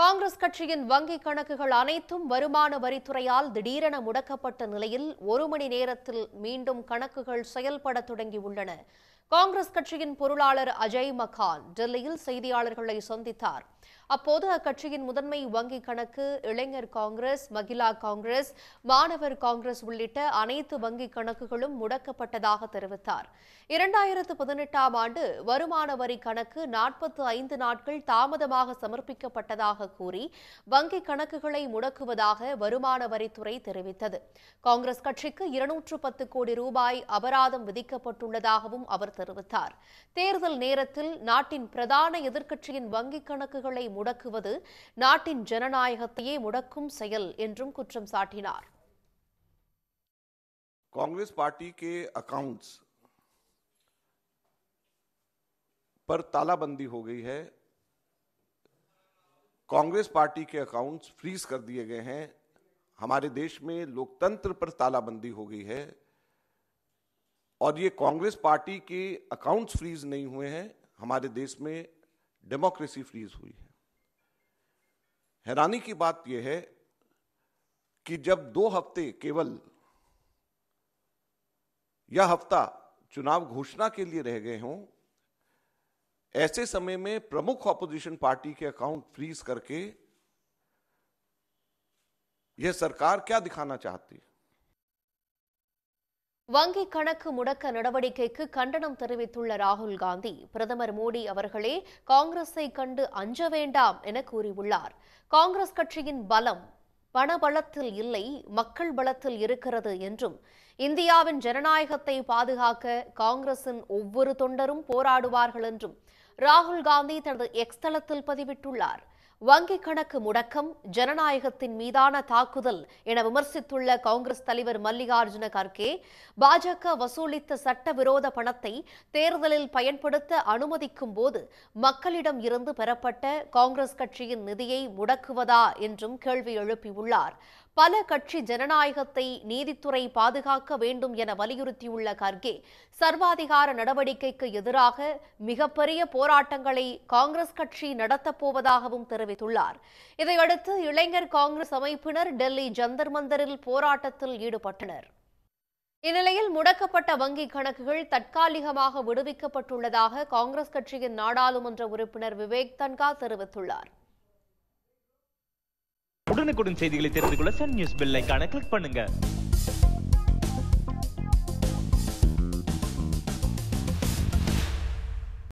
காங்கிரஸ் கட்சியின் வங்கி கணக்குகள் அனைத்தும் வருமான வரித்துறையால் திடீரென முடக்கப்பட்ட நிலையில் ஒரு மணி நேரத்தில் மீண்டும் கணக்குகள் செயல்பட தொடங்கியுள்ளன காங்கிரஸ் கட்சியின் பொருளாளர் அஜய் மகான் டெல்லியில் செய்தியாளர்களை சந்தித்தார் அப்போது அக்கட்சியின் முதன்மை வங்கி கணக்கு இளைஞர் காங்கிரஸ் மகிழா காங்கிரஸ் மாணவர் காங்கிரஸ் உள்ளிட்ட அனைத்து வங்கி கணக்குகளும் முடக்கப்பட்டதாக தெரிவித்தார் இரண்டாயிரத்து பதினெட்டாம் ஆண்டு வருமான வரி கணக்கு நாற்பத்து ஐந்து நாட்கள் தாமதமாக சமர்ப்பிக்கப்பட்டதாக கூறி வங்கி கணக்குகளை முடக்குவதாக வருமான வரித்துறை தெரிவித்தது காங்கிரஸ் கட்சிக்கு இருநூற்று பத்து கோடி ரூபாய் அபராதம் விதிக்கப்பட்டுள்ளதாகவும் அவர் தெரிவித்தார் தேர்தல் நேரத்தில் நாட்டின் பிரதான எதிர்க்கட்சியின் வங்கிக் கணக்குகளை முடக்குவது நாட்டின் ஜனநாயகத்தையே முடக்கும் செயல் என்றும் குற்றம் சாட்டினார் कांग्रेस पार्टी के अकाउंट्स पर तालाबंदी हो गई है कांग्रेस पार्टी के अकाउंट्स फ्रीज कर दिए गए हैं हमारे देश में लोकतंत्र पर तालाबंदी हो गई है और ये कांग्रेस पार्टी के अकाउंट्स फ्रीज नहीं हुए हैं हमारे देश में डेमोक्रेसी फ्रीज हुई है हैरानी की बात यह है कि जब दो हफ्ते केवल यह हफ्ता चुनाव घोषणा के लिए रह गए हों ऐसे समय में प्रमुख ऑपोजिशन पार्टी के अकाउंट फ्रीज करके यह सरकार क्या दिखाना चाहती है வங்கி கணக்கு முடக்க நடவடிக்கைக்கு கண்டனம் தெரிவித்துள்ள ராகுல் காந்தி பிரதமர் மோடி அவர்களே காங்கிரஸை கண்டு அஞ்ச வேண்டாம் என கூறியுள்ளார் காங்கிரஸ் கட்சியின் பலம் பணபலத்தில் இல்லை மக்கள் பலத்தில் இருக்கிறது என்றும் இந்தியாவின் ஜனநாயகத்தை பாதுகாக்க காங்கிரசின் ஒவ்வொரு தொண்டரும் போராடுவார்கள் என்றும் ராகுல் காந்தி தனது எக்ஸ்தலத்தில் பதிவிட்டுள்ளார் வங்கிக் கணக்கு முடக்கம் ஜனநாயகத்தின் மீதான தாக்குதல் என விமர்சித்துள்ள காங்கிரஸ் தலைவர் மல்லிகார்ஜுன கார்கே பாஜக வசூலித்த சட்டவிரோத பணத்தை தேர்தலில் பயன்படுத்த அனுமதிக்கும் போது மக்களிடம் இருந்து பெறப்பட்ட காங்கிரஸ் கட்சியின் நிதியை முடக்குவதா என்றும் கேள்வி எழுப்பியுள்ளார் பல கட்சி ஜனநாயகத்தை நீதித்துறை பாதுகாக்க வேண்டும் என வலியுறுத்தியுள்ள கார்கே சர்வாதிகார நடவடிக்கைக்கு எதிராக மிகப்பெரிய போராட்டங்களை காங்கிரஸ் கட்சி நடத்தப்போவதாகவும் தெரிவித்தார் தெரிவித்துள்ளார் இதையடுத்து இளைஞர் காங்கிரஸ் அமைப்பினர் டெல்லி ஜந்தர் மந்தரில் போராட்டத்தில் ஈடுபட்டனர் இந்நிலையில் முடக்கப்பட்ட வங்கி கணக்குகள் தற்காலிகமாக விடுவிக்கப்பட்டுள்ளதாக காங்கிரஸ் கட்சியின் நாடாளுமன்ற உறுப்பினர் விவேக் தன்கா தெரிவித்துள்ளார் உடனுக்குடன் செய்திகளை தெரிந்து கொள்ள சன் நியூஸ் பெல் கிளிக் பண்ணுங்க